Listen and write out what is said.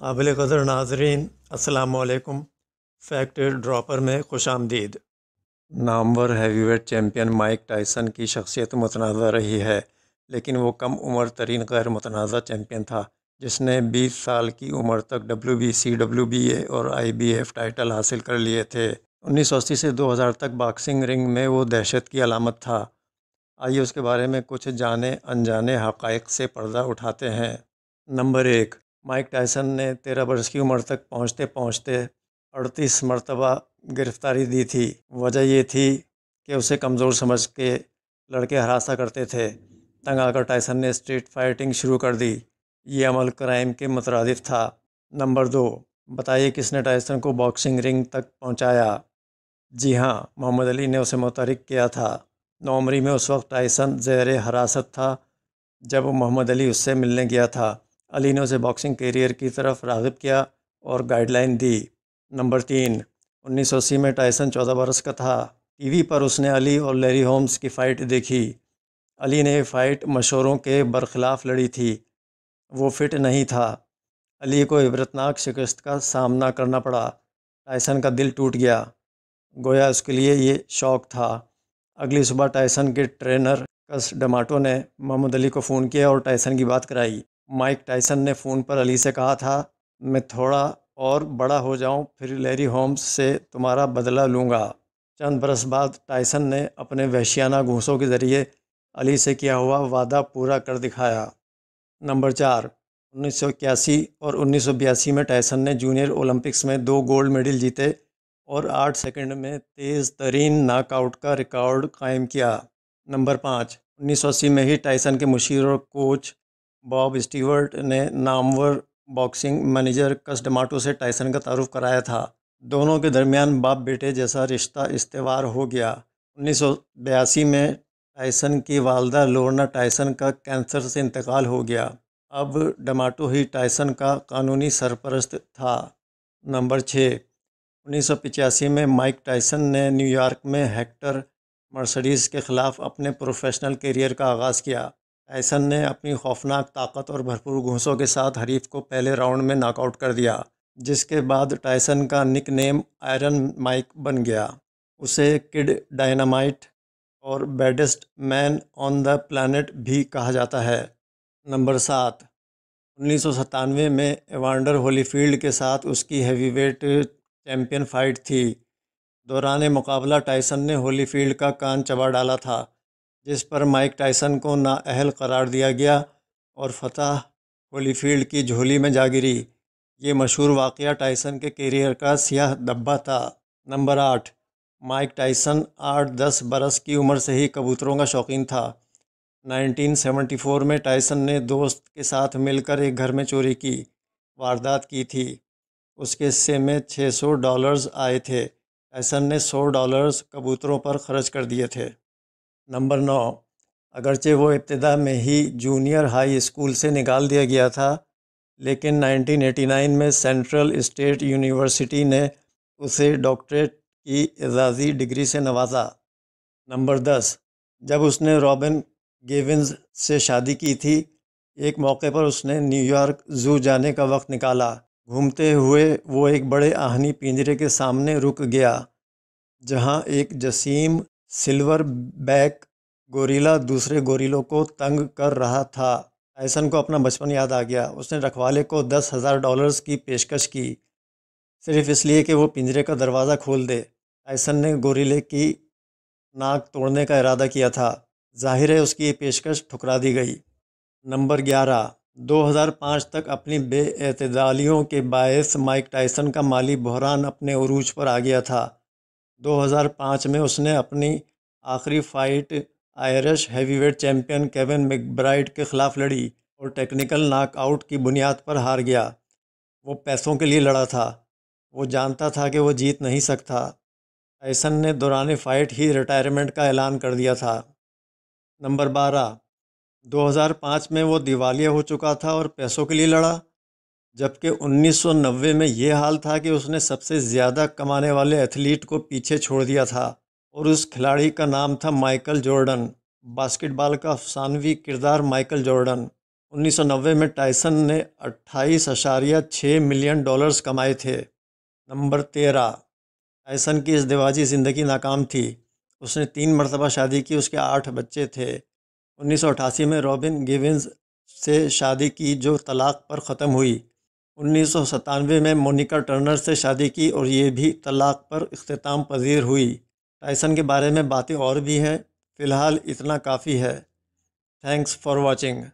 काबिल कदर नाजरीन असलकुम फैक्ट ड्रॉपर में खुश आमदीद नामवर हैवीवेट चैम्पियन माइक टाइसन की शख्सियत मतनाज़ा रही है लेकिन वो कम उम्र तरीन गैर मतनाज़ा चैम्पियन था जिसने 20 साल की उम्र तक W B C W B A और आई बी एफ टाइटल हासिल कर लिए थे उन्नीस सौ अस्सी से दो हज़ार तक बॉक्सिंग रिंग में वो दहशत की अलामत था आइए उसके बारे में कुछ जाने अनजाने हक़ से पर्दा उठाते हैं नंबर एक माइक टायसन ने तेरह वर्ष की उम्र तक पहुँचते पहुँचते अड़तीस मरतबा गिरफ्तारी दी थी वजह यह थी कि उसे कमज़ोर समझ के लड़के हरासा करते थे तंग आकर टाइसन ने स्ट्रीट फाइटिंग शुरू कर दी ये अमल क्राइम के मुतरद था नंबर दो बताइए किसने टाइसन को बॉक्सिंग रिंग तक पहुंचाया जी हाँ मोहम्मद अली ने उसे मुतरक किया था नौमरी में उस वक्त टाइसन जैर हरासत था जब मोहम्मद अली उससे मिलने गया था अली ने उसे बॉक्सिंग कैरियर की तरफ रागब किया और गाइडलाइन दी नंबर तीन उन्नीस सौ अस्सी में टाइसन चौदह बरस का था टीवी पर उसने अली और लेरी होम्स की फ़ाइट देखी अली ने फ़ाइट मशहूरों के बरखिलाफ़ लड़ी थी वो फिट नहीं था अली को इबरतनाक शिकस्त का सामना करना पड़ा टाइसन का दिल टूट गया गोया उसके लिए ये शौक था अगली सुबह टाइसन के ट्रेनर कस डमाटो ने मोहम्मद अली को फ़ोन किया और टाइसन की बात कराई माइक टाइसन ने फ़ोन पर अली से कहा था मैं थोड़ा और बड़ा हो जाऊं फिर लैरी होम्स से तुम्हारा बदला लूँगा चंद बरस बाद टाइसन ने अपने वहशियाना घूसों के ज़रिए अली से किया हुआ वादा पूरा कर दिखाया नंबर चार 1981 और उन्नीस में टाइसन ने जूनियर ओलंपिक्स में दो गोल्ड मेडल जीते और आठ सेकंड में तेज़ तरीन नाकआउट का रिकॉर्ड कायम किया नंबर पाँच 1980 में ही टाइसन के मुशीर और कोच बॉब स्टीवर्ट ने नामवर बॉक्सिंग मैनेजर कस्टमाटो से टाइसन का तारुफ कराया था दोनों के दरमियान बाप बेटे जैसा रिश्ता इस्तेवार हो गया उन्नीस में टाइसन की वालदा लोरना टाइसन का कैंसर से इंतकाल हो गया अब डमाटो ही टाइसन का कानूनी सरपरस्त था नंबर छः उन्नीस में माइक टाइसन ने न्यूयॉर्क में हेक्टर मर्सडीज़ के ख़िलाफ़ अपने प्रोफेशनल करियर का आगाज़ किया टायसन ने अपनी खौफनाक ताकत और भरपूर घूसों के साथ हरीफ को पहले राउंड में नॉकआउट कर दिया जिसके बाद टायसन का निक नेम आयरन माइक बन गया उसे किड डायनामाइट और baddest man on the planet भी कहा जाता है नंबर सात उन्नीस में एवान्डर होलीफील्ड के साथ उसकी हैवीवेट चैम्पियन फाइट थी दौरान मुकाबला टाइसन ने होलीफील्ड का कान चबा डाला था जिस पर माइक टायसन को नाअहल करार दिया गया और फतह होलीफील्ड की झोली में जा गिरी ये मशहूर वाक़ टाइसन के करियर का सियाह दब्बा था नंबर आठ माइक टाइसन आठ दस बरस की उम्र से ही कबूतरों का शौकीन था 1974 में टाइसन ने दोस्त के साथ मिलकर एक घर में चोरी की वारदात की थी उसके हिस्से में 600 डॉलर्स आए थे टाइसन ने 100 डॉलर्स कबूतरों पर खर्च कर दिए थे नंबर नौ अगरचे वो इब्तदा में ही जूनियर हाई स्कूल से निकाल दिया गया था लेकिन 1989 में सेंट्रल स्टेट यूनिवर्सिटी ने उसे डॉक्टरेट की एजाज़ी डिग्री से नवाजा नंबर दस जब उसने रॉबिन गेविन्स से शादी की थी एक मौके पर उसने न्यूयॉर्क जू जाने का वक्त निकाला घूमते हुए वो एक बड़े आहनी पिंजरे के सामने रुक गया जहाँ एक जसीम सिल्वर बैक गोरीला दूसरे गोरीलों को तंग कर रहा था टायसन को अपना बचपन याद आ गया उसने रखवाले को दस हज़ार डॉलर्स की पेशकश की सिर्फ इसलिए कि वो पिंजरे का दरवाज़ा खोल दे टायसन ने गोरीले की नाक तोड़ने का इरादा किया था जाहिर है उसकी ये पेशकश ठुकरा दी गई नंबर ग्यारह 2005 तक अपनी बेअतदालियों के बायस माइक टाइसन का माली बहरान अपने अरूज पर आ गया था 2005 में उसने अपनी आखिरी fight Irish heavyweight champion Kevin McBride के खिलाफ लड़ी और टेक्निकल नॉकआउट की बुनियाद पर हार गया वो पैसों के लिए लड़ा था वो जानता था कि वो जीत नहीं सकता टाइसन ने दौरान फाइट ही रिटायरमेंट का ऐलान कर दिया था नंबर बारह 2005 में वो दिवालिया हो चुका था और पैसों के लिए लड़ा जबकि 1990 में यह हाल था कि उसने सबसे ज़्यादा कमाने वाले एथलीट को पीछे छोड़ दिया था और उस खिलाड़ी का नाम था माइकल जॉर्डन बास्केटबॉल का अफसानवी किरदार माइकल जॉर्डन 1990 में टाइसन ने अट्ठाईस अशारिया छः मिलियन डॉलर्स कमाए थे नंबर तेरह टाइसन की इस दिवाजी ज़िंदगी नाकाम थी उसने तीन मरतबा शादी की उसके आठ बच्चे थे उन्नीस में रॉबिन गिविन्स से शादी की जो तलाक पर ख़त्म हुई उन्नीस में मोनिका टर्नर से शादी की और ये भी तलाक पर अख्ताम पजीर हुई टाइसन के बारे में बातें और भी हैं फ़िलहाल इतना काफ़ी है थैंक्स फॉर वॉचिंग